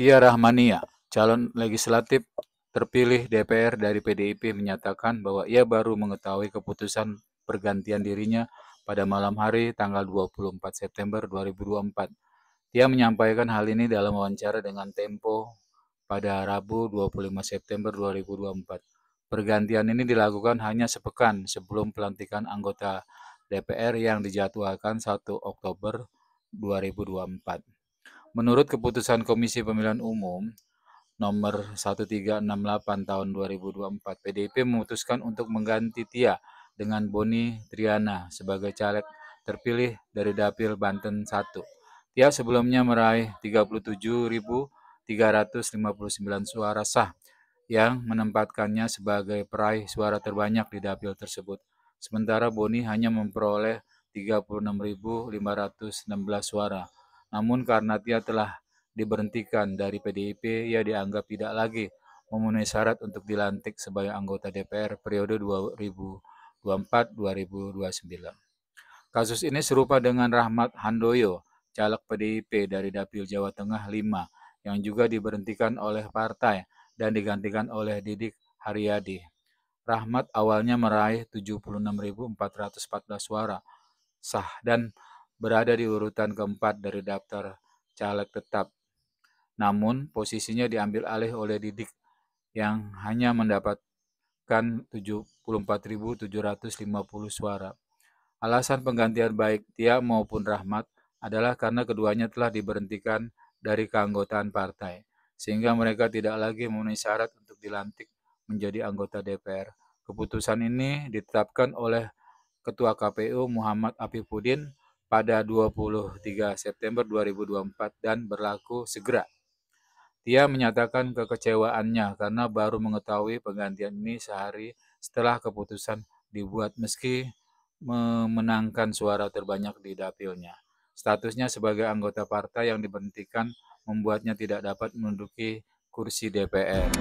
Tia Rahmania, calon legislatif terpilih DPR dari PDIP menyatakan bahwa ia baru mengetahui keputusan pergantian dirinya pada malam hari tanggal 24 September 2024. Ia menyampaikan hal ini dalam wawancara dengan Tempo pada Rabu 25 September 2024. Pergantian ini dilakukan hanya sepekan sebelum pelantikan anggota DPR yang dijadwalkan 1 Oktober 2024. Menurut keputusan Komisi Pemilihan Umum nomor 1368 tahun 2024, PDIP memutuskan untuk mengganti Tia dengan Boni Triana sebagai caleg terpilih dari Dapil Banten 1. Tia sebelumnya meraih 37.359 suara sah yang menempatkannya sebagai peraih suara terbanyak di dapil tersebut. Sementara Boni hanya memperoleh 36.516 suara. Namun karena dia telah diberhentikan dari PDIP, ia dianggap tidak lagi memenuhi syarat untuk dilantik sebagai anggota DPR periode 2024-2029. Kasus ini serupa dengan Rahmat Handoyo, caleg PDIP dari Dapil Jawa Tengah 5, yang juga diberhentikan oleh partai dan digantikan oleh Didik Haryadi. Rahmat awalnya meraih 76.414 suara sah dan berada di urutan keempat dari daftar caleg tetap. Namun, posisinya diambil alih oleh Didik yang hanya mendapatkan 74.750 suara. Alasan penggantian baik Tia maupun Rahmat adalah karena keduanya telah diberhentikan dari keanggotaan partai, sehingga mereka tidak lagi memenuhi syarat untuk dilantik menjadi anggota DPR. Keputusan ini ditetapkan oleh Ketua KPU Muhammad Afifuddin pada 23 September 2024 dan berlaku segera. Dia menyatakan kekecewaannya karena baru mengetahui penggantian ini sehari setelah keputusan dibuat meski memenangkan suara terbanyak di dapilnya. Statusnya sebagai anggota partai yang diberhentikan membuatnya tidak dapat menduduki kursi DPR.